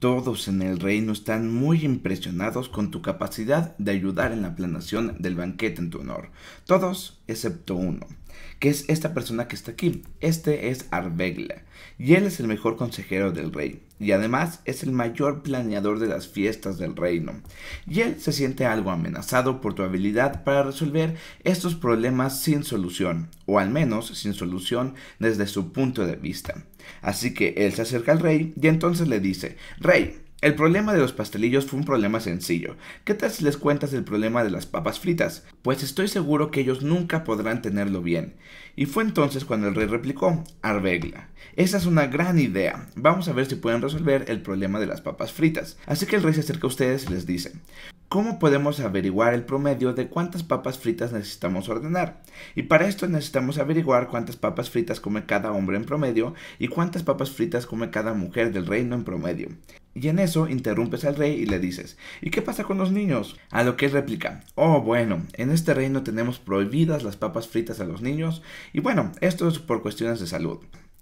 Todos en el reino están muy impresionados con tu capacidad de ayudar en la planación del banquete en tu honor. Todos excepto uno, que es esta persona que está aquí. Este es Arbegla, y él es el mejor consejero del rey, y además es el mayor planeador de las fiestas del reino. Y él se siente algo amenazado por tu habilidad para resolver estos problemas sin solución, o al menos sin solución desde su punto de vista. Así que él se acerca al rey y entonces le dice, Rey, el problema de los pastelillos fue un problema sencillo. ¿Qué tal si les cuentas el problema de las papas fritas? Pues estoy seguro que ellos nunca podrán tenerlo bien. Y fue entonces cuando el rey replicó, arregla. Esa es una gran idea. Vamos a ver si pueden resolver el problema de las papas fritas. Así que el rey se acerca a ustedes y les dice, ¿Cómo podemos averiguar el promedio de cuántas papas fritas necesitamos ordenar? Y para esto necesitamos averiguar cuántas papas fritas come cada hombre en promedio y cuántas papas fritas come cada mujer del reino en promedio. Y en eso interrumpes al rey y le dices, ¿y qué pasa con los niños? A lo que él replica, oh bueno, en este reino tenemos prohibidas las papas fritas a los niños y bueno, esto es por cuestiones de salud.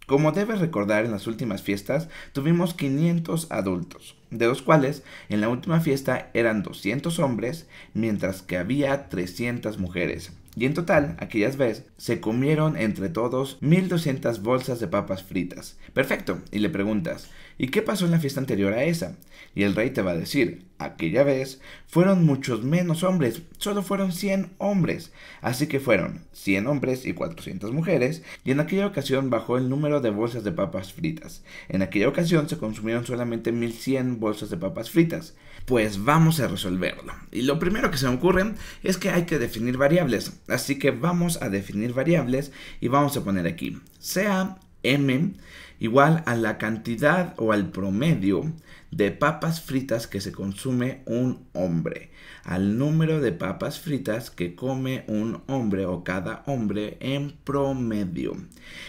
Como debes recordar, en las últimas fiestas tuvimos 500 adultos, de los cuales en la última fiesta eran 200 hombres, mientras que había 300 mujeres. Y en total, aquellas veces, se comieron entre todos 1200 bolsas de papas fritas. Perfecto, y le preguntas, ¿y qué pasó en la fiesta anterior a esa? Y el rey te va a decir, Aquella vez fueron muchos menos hombres, solo fueron 100 hombres, así que fueron 100 hombres y 400 mujeres, y en aquella ocasión bajó el número de bolsas de papas fritas. En aquella ocasión se consumieron solamente 1100 bolsas de papas fritas. Pues vamos a resolverlo. Y lo primero que se me ocurre es que hay que definir variables, así que vamos a definir variables y vamos a poner aquí sea m igual a la cantidad o al promedio de papas fritas que se consume un hombre al número de papas fritas que come un hombre o cada hombre en promedio.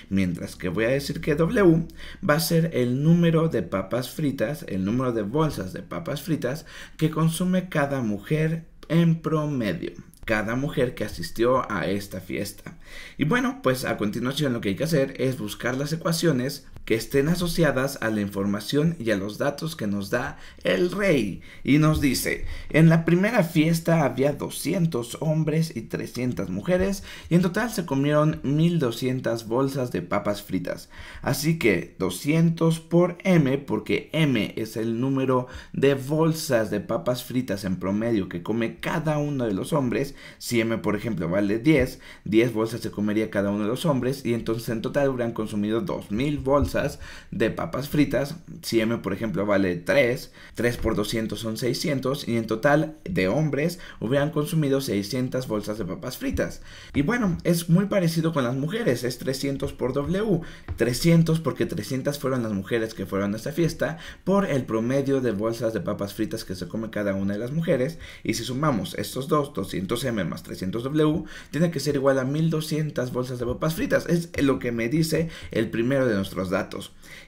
Mientras que voy a decir que W va a ser el número de papas fritas, el número de bolsas de papas fritas que consume cada mujer en promedio cada mujer que asistió a esta fiesta. Y bueno, pues a continuación lo que hay que hacer es buscar las ecuaciones que estén asociadas a la información y a los datos que nos da el rey. Y nos dice, en la primera fiesta había 200 hombres y 300 mujeres y en total se comieron 1200 bolsas de papas fritas. Así que 200 por M, porque M es el número de bolsas de papas fritas en promedio que come cada uno de los hombres. Si M por ejemplo vale 10, 10 bolsas se comería cada uno de los hombres y entonces en total hubieran consumido 2000 bolsas de papas fritas. Si M, por ejemplo, vale 3, 3 por 200 son 600 y en total de hombres hubieran consumido 600 bolsas de papas fritas. Y bueno, es muy parecido con las mujeres, es 300 por W, 300 porque 300 fueron las mujeres que fueron a esta fiesta por el promedio de bolsas de papas fritas que se come cada una de las mujeres y si sumamos estos dos, 200M más 300W, tiene que ser igual a 1200 bolsas de papas fritas, es lo que me dice el primero de nuestros datos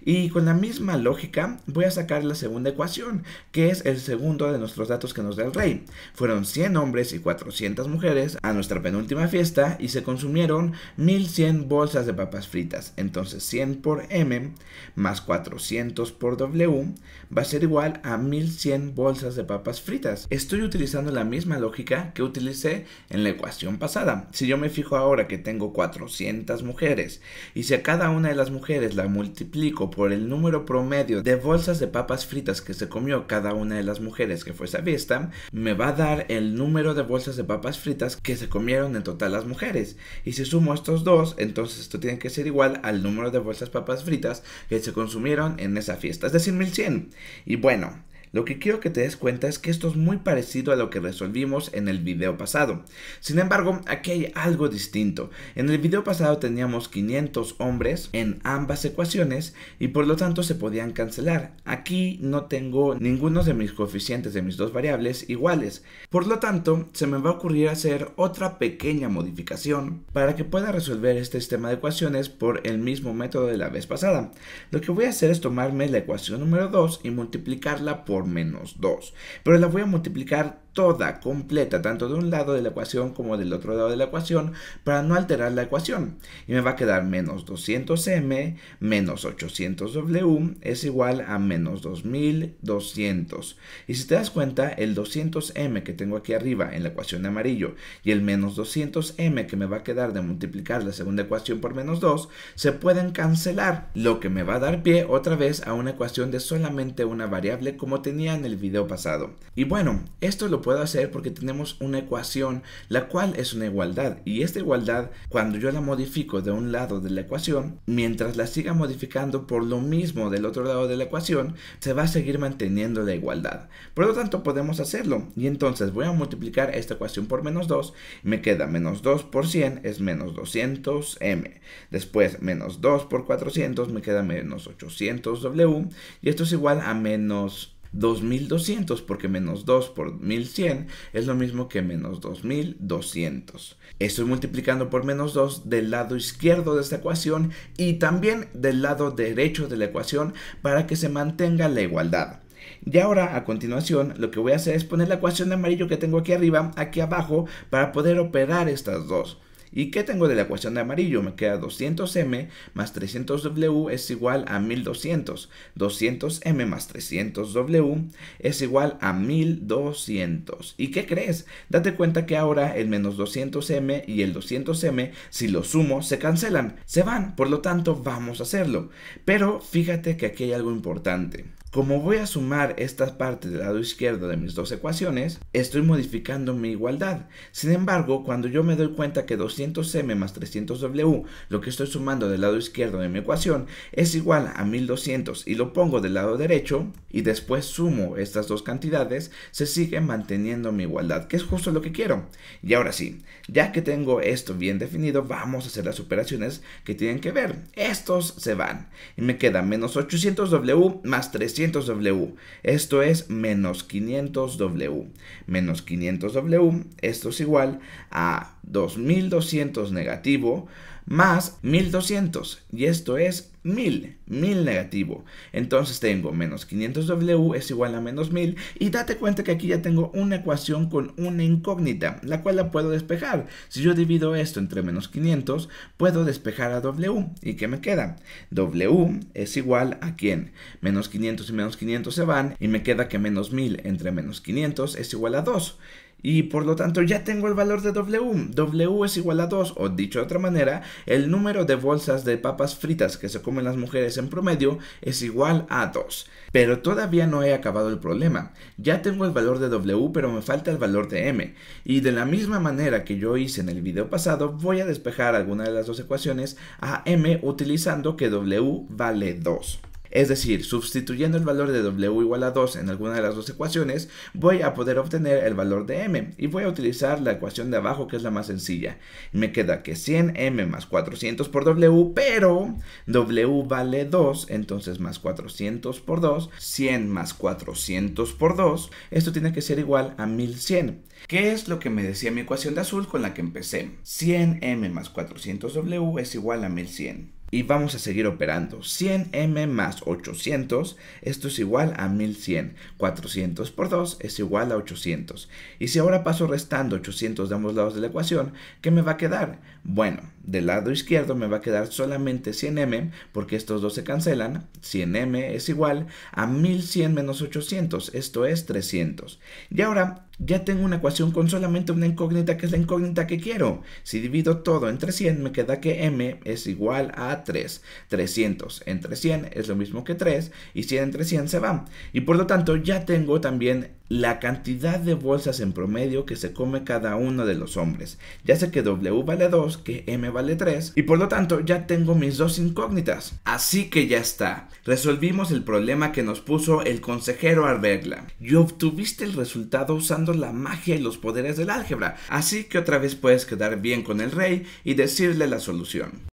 y con la misma lógica voy a sacar la segunda ecuación, que es el segundo de nuestros datos que nos da el rey. Fueron 100 hombres y 400 mujeres a nuestra penúltima fiesta y se consumieron 1100 bolsas de papas fritas. Entonces 100 por m más 400 por w va a ser igual a 1100 bolsas de papas fritas. Estoy utilizando la misma lógica que utilicé en la ecuación pasada. Si yo me fijo ahora que tengo 400 mujeres y si a cada una de las mujeres la multiplico por el número promedio de bolsas de papas fritas que se comió cada una de las mujeres que fue a fiesta, me va a dar el número de bolsas de papas fritas que se comieron en total las mujeres. Y si sumo estos dos, entonces esto tiene que ser igual al número de bolsas papas fritas que se consumieron en esa fiesta, es decir, 1100. Y bueno, lo que quiero que te des cuenta es que esto es muy parecido a lo que resolvimos en el video pasado. Sin embargo, aquí hay algo distinto. En el video pasado teníamos 500 hombres en ambas ecuaciones y por lo tanto se podían cancelar. Aquí no tengo ninguno de mis coeficientes de mis dos variables iguales. Por lo tanto, se me va a ocurrir hacer otra pequeña modificación para que pueda resolver este sistema de ecuaciones por el mismo método de la vez pasada. Lo que voy a hacer es tomarme la ecuación número 2 y multiplicarla por menos 2. Pero la voy a multiplicar toda completa, tanto de un lado de la ecuación como del otro lado de la ecuación, para no alterar la ecuación. Y me va a quedar menos 200m menos 800w es igual a menos 2200. Y si te das cuenta, el 200m que tengo aquí arriba en la ecuación de amarillo y el menos 200m que me va a quedar de multiplicar la segunda ecuación por menos 2, se pueden cancelar, lo que me va a dar pie otra vez a una ecuación de solamente una variable como tenía en el video pasado. Y bueno, esto lo puedo hacer porque tenemos una ecuación, la cual es una igualdad. Y esta igualdad, cuando yo la modifico de un lado de la ecuación, mientras la siga modificando por lo mismo del otro lado de la ecuación, se va a seguir manteniendo la igualdad. Por lo tanto, podemos hacerlo. Y entonces voy a multiplicar esta ecuación por menos 2. Me queda menos 2 por 100 es menos 200m. Después, menos 2 por 400 me queda menos 800w. Y esto es igual a menos 2200 porque menos 2 por 1100 es lo mismo que menos 2200. Estoy multiplicando por menos 2 del lado izquierdo de esta ecuación y también del lado derecho de la ecuación para que se mantenga la igualdad. Y ahora, a continuación, lo que voy a hacer es poner la ecuación de amarillo que tengo aquí arriba, aquí abajo, para poder operar estas dos. ¿Y qué tengo de la ecuación de amarillo? Me queda 200m más 300w es igual a 1200. 200m más 300w es igual a 1200. ¿Y qué crees? Date cuenta que ahora el menos 200m y el 200m, si los sumo, se cancelan, se van. Por lo tanto, vamos a hacerlo. Pero fíjate que aquí hay algo importante. Como voy a sumar estas partes del lado izquierdo de mis dos ecuaciones, estoy modificando mi igualdad. Sin embargo, cuando yo me doy cuenta que 200m más 300w, lo que estoy sumando del lado izquierdo de mi ecuación, es igual a 1200 y lo pongo del lado derecho, y después sumo estas dos cantidades, se sigue manteniendo mi igualdad, que es justo lo que quiero. Y ahora sí, ya que tengo esto bien definido, vamos a hacer las operaciones que tienen que ver. Estos se van, y me queda menos 800w más 300 w Esto es menos 500W. Menos 500W, esto es igual a 2200 negativo más 1200 y esto es 1000, 1000 negativo. Entonces tengo menos 500W es igual a menos 1000 y date cuenta que aquí ya tengo una ecuación con una incógnita, la cual la puedo despejar. Si yo divido esto entre menos 500, puedo despejar a W. ¿Y qué me queda? W es igual a quién? Menos 500 y menos 500 se van y me queda que menos 1000 entre menos 500 es igual a 2 y por lo tanto ya tengo el valor de W. W es igual a 2 o dicho de otra manera, el número de bolsas de papas fritas que se comen las mujeres en promedio es igual a 2. Pero todavía no he acabado el problema. Ya tengo el valor de W pero me falta el valor de M. Y de la misma manera que yo hice en el video pasado voy a despejar alguna de las dos ecuaciones a M utilizando que W vale 2. Es decir, sustituyendo el valor de W igual a 2 en alguna de las dos ecuaciones, voy a poder obtener el valor de M y voy a utilizar la ecuación de abajo que es la más sencilla. Me queda que 100M más 400 por W, pero W vale 2, entonces más 400 por 2, 100 más 400 por 2, esto tiene que ser igual a 1100. ¿Qué es lo que me decía mi ecuación de azul con la que empecé? 100M más 400W es igual a 1100 y vamos a seguir operando. 100m más 800, esto es igual a 1100. 400 por 2 es igual a 800. Y si ahora paso restando 800 de ambos lados de la ecuación, ¿qué me va a quedar? Bueno, del lado izquierdo me va a quedar solamente 100m, porque estos dos se cancelan. 100m es igual a 1100 menos 800, esto es 300. Y ahora ya tengo una ecuación con solamente una incógnita que es la incógnita que quiero. Si divido todo entre 100 me queda que m es igual a 3. 300 entre 100 es lo mismo que 3 y 100 entre 100 se va. Y por lo tanto ya tengo también la cantidad de bolsas en promedio que se come cada uno de los hombres. Ya sé que W vale 2, que M vale 3 y por lo tanto ya tengo mis dos incógnitas. Así que ya está, resolvimos el problema que nos puso el consejero Arbegla y obtuviste el resultado usando la magia y los poderes del álgebra, así que otra vez puedes quedar bien con el rey y decirle la solución.